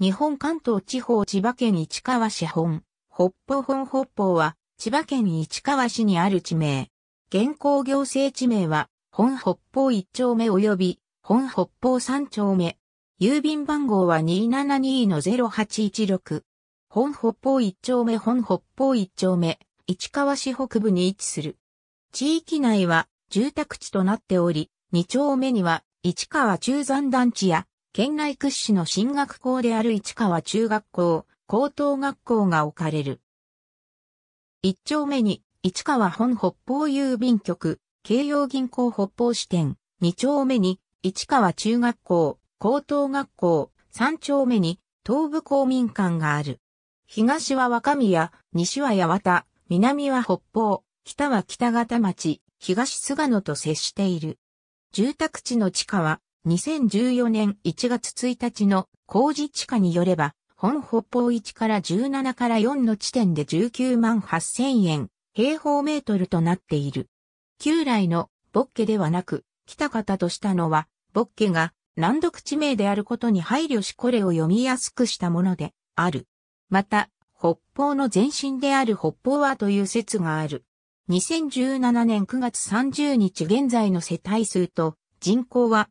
日本関東地方千葉県市川市本、北方本北方は、千葉県市川市にある地名。現行行政地名は、本北方1丁目及び、本北方3丁目。郵便番号は272-0816。本北方1丁目本北方1丁目、市川市北部に位置する。地域内は住宅地となっており、2丁目には市川中山団地や県内屈指の進学校である市川中学校、高等学校が置かれる。一丁目に、市川本北方郵便局、京葉銀行北方支店、二丁目に、市川中学校、高等学校、三丁目に、東部公民館がある。東は若宮、西は八幡、南は北方、北は北方町、東菅野と接している。住宅地の地下は、2014年1月1日の工事地下によれば、本北方1から17から4の地点で19万8000円、平方メートルとなっている。旧来のボッケではなく、北方としたのは、ボッケが難読地名であることに配慮しこれを読みやすくしたものである。また、北方の前身である北方はという説がある。2017年9月30日現在の世帯数と人口は